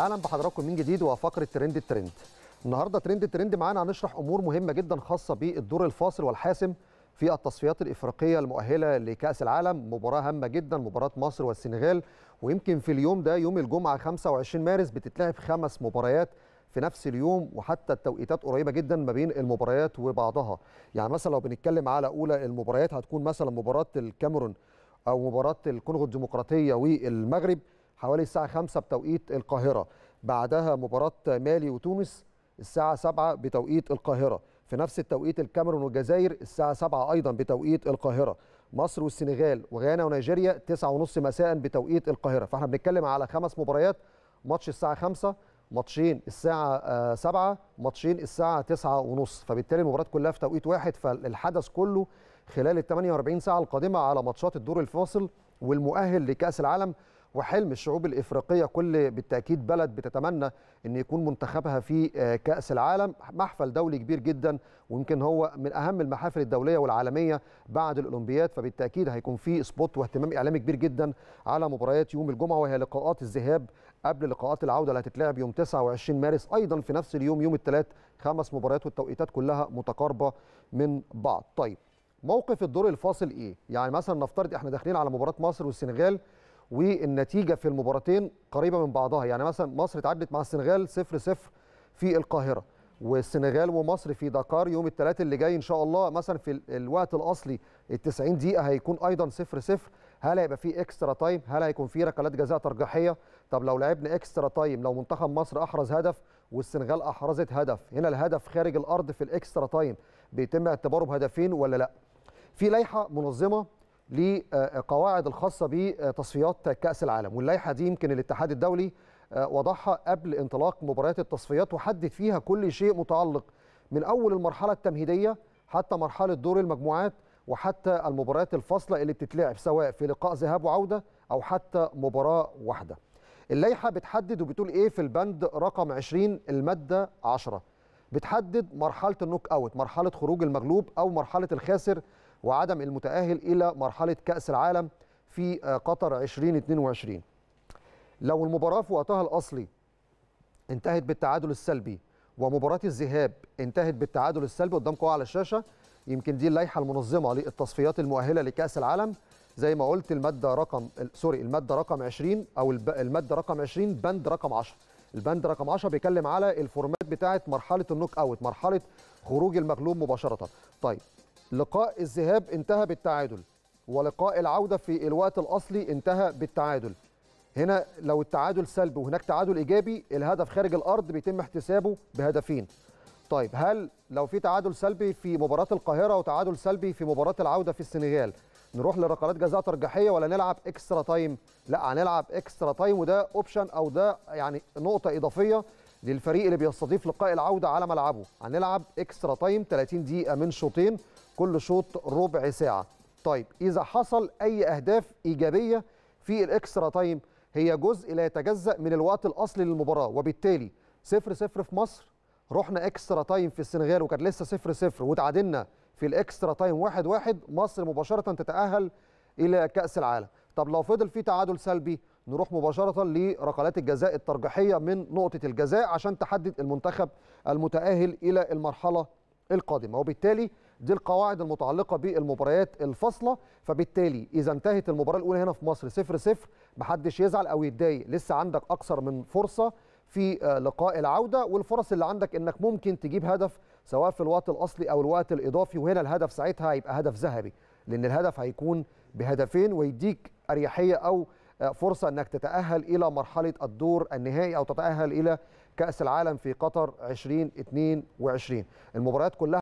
اهلا بحضراتكم من جديد وفقره ترند الترند النهارده ترند الترند معانا هنشرح امور مهمه جدا خاصه بالدور الفاصل والحاسم في التصفيات الافريقيه المؤهله لكاس العالم مباراه هامه جدا مباراه مصر والسنغال ويمكن في اليوم ده يوم الجمعه 25 مارس بتتلعب خمس مباريات في نفس اليوم وحتى التوقيتات قريبه جدا ما بين المباريات وبعضها يعني مثلا لو بنتكلم على اولى المباريات هتكون مثلا مباراه الكاميرون او مباراه الكونغو الديمقراطيه والمغرب حوالي الساعة 5 بتوقيت القاهرة بعدها مباراة مالي وتونس الساعة 7 بتوقيت القاهرة في نفس التوقيت الكاميرون والجزائر الساعة 7 أيضا بتوقيت القاهرة مصر والسنغال وغانا ونيجيريا 9:30 مساء بتوقيت القاهرة فاحنا بنتكلم على خمس مباريات ماتش الساعة 5 ماتشين الساعة 7 آه، ماتشين الساعة 9:30 فبالتالي المباريات كلها في توقيت واحد فالحدث كله خلال ال 48 ساعة القادمة على ماتشات الدور الفاصل والمؤهل لكأس العالم وحلم الشعوب الافريقيه كل بالتاكيد بلد بتتمنى ان يكون منتخبها في آه، كاس العالم محفل دولي كبير جدا ويمكن هو من اهم المحافل الدوليه والعالميه بعد الاولمبياد فبالتاكيد هيكون في سبوت واهتمام اعلامي كبير جدا على مباريات يوم الجمعه وهي لقاءات الذهاب قبل لقاءات العوده اللي هتتلعب يوم 29 مارس ايضا في نفس اليوم يوم الثلاث خمس مباريات والتوقيتات كلها متقاربه من بعض طيب موقف الدور الفاصل ايه يعني مثلا نفترض احنا داخلين على مباراه مصر والسنغال والنتيجه في المباراتين قريبه من بعضها يعني مثلا مصر اتعادلت مع السنغال 0 0 في القاهره والسنغال ومصر في دكار يوم الثلاثاء اللي جاي ان شاء الله مثلا في الوقت الاصلي ال 90 دقيقه هيكون ايضا 0 0 هل هيبقى في اكسترا تايم هل هيكون في ركلات جزاء ترجيحيه طب لو لعبنا اكسترا تايم لو منتخب مصر احرز هدف والسنغال احرزت هدف هنا الهدف خارج الارض في الاكسترا تايم بيتم اعتباره بهدفين ولا لا في لائحه منظمه للقواعد الخاصه بتصفيات كاس العالم واللائحه دي يمكن الاتحاد الدولي آه، وضعها قبل انطلاق مباريات التصفيات وحدد فيها كل شيء متعلق من اول المرحله التمهيديه حتى مرحله دور المجموعات وحتى المباريات الفاصله اللي بتتلعب سواء في لقاء ذهاب وعوده او حتى مباراه واحده. اللائحه بتحدد وبتقول ايه في البند رقم 20 الماده 10 بتحدد مرحله النوك اوت، مرحله خروج المغلوب او مرحله الخاسر وعدم المتأهل إلى مرحلة كأس العالم في آه، قطر 2022 لو المباراة في وقتها الأصلي انتهت بالتعادل السلبي ومباراة الذهاب انتهت بالتعادل السلبي قدامكم على الشاشة يمكن دي اللائحة المنظمة للتصفيات المؤهلة لكأس العالم زي ما قلت المادة رقم سوري المادة رقم 20 أو المادة رقم 20 بند رقم 10 البند رقم 10 بيتكلم على الفورمات بتاعه مرحله النوك اوت مرحله خروج المغلوب مباشره طيب لقاء الذهاب انتهى بالتعادل ولقاء العوده في الوقت الاصلي انتهى بالتعادل هنا لو التعادل سلبي وهناك تعادل ايجابي الهدف خارج الارض بيتم احتسابه بهدفين طيب هل لو في تعادل سلبي في مباراه القاهره وتعادل سلبي في مباراه العوده في السنغال نروح لركلات جزاء ترجيحيه ولا نلعب اكسترا تايم لا هنلعب اكسترا تايم وده اوبشن او ده يعني نقطه اضافيه للفريق اللي بيستضيف لقاء العوده على ملعبه هنلعب اكسترا تايم 30 دقيقه من شوطين كل شوط ربع ساعه طيب اذا حصل اي اهداف ايجابيه في الاكسترا تايم هي جزء لا يتجزا من الوقت الاصلي للمباراه وبالتالي 0 0 في مصر رحنا اكسترا تايم في السنغال وكان لسه 0 0 وتعادلنا في الاكسترا تايم 1 1 مصر مباشره تتاهل الى كاس العالم طب لو فضل في تعادل سلبي نروح مباشره لركلات الجزاء الترجيحيه من نقطه الجزاء عشان تحدد المنتخب المتاهل الى المرحله القادمه وبالتالي دي القواعد المتعلقه بالمباريات الفاصله فبالتالي اذا انتهت المباراه الاولى هنا في مصر 0 0 محدش يزعل او يتضايق لسه عندك اكثر من فرصه في آه، لقاء العوده والفرص اللي عندك انك ممكن تجيب هدف سواء في الوقت الاصلي او الوقت الاضافي وهنا الهدف ساعتها هيبقى هدف ذهبي لان الهدف هيكون بهدفين ويديك اريحيه او فرصه انك تتاهل الى مرحله الدور النهائي او تتاهل الى كاس العالم في قطر 2022 المباريات كلها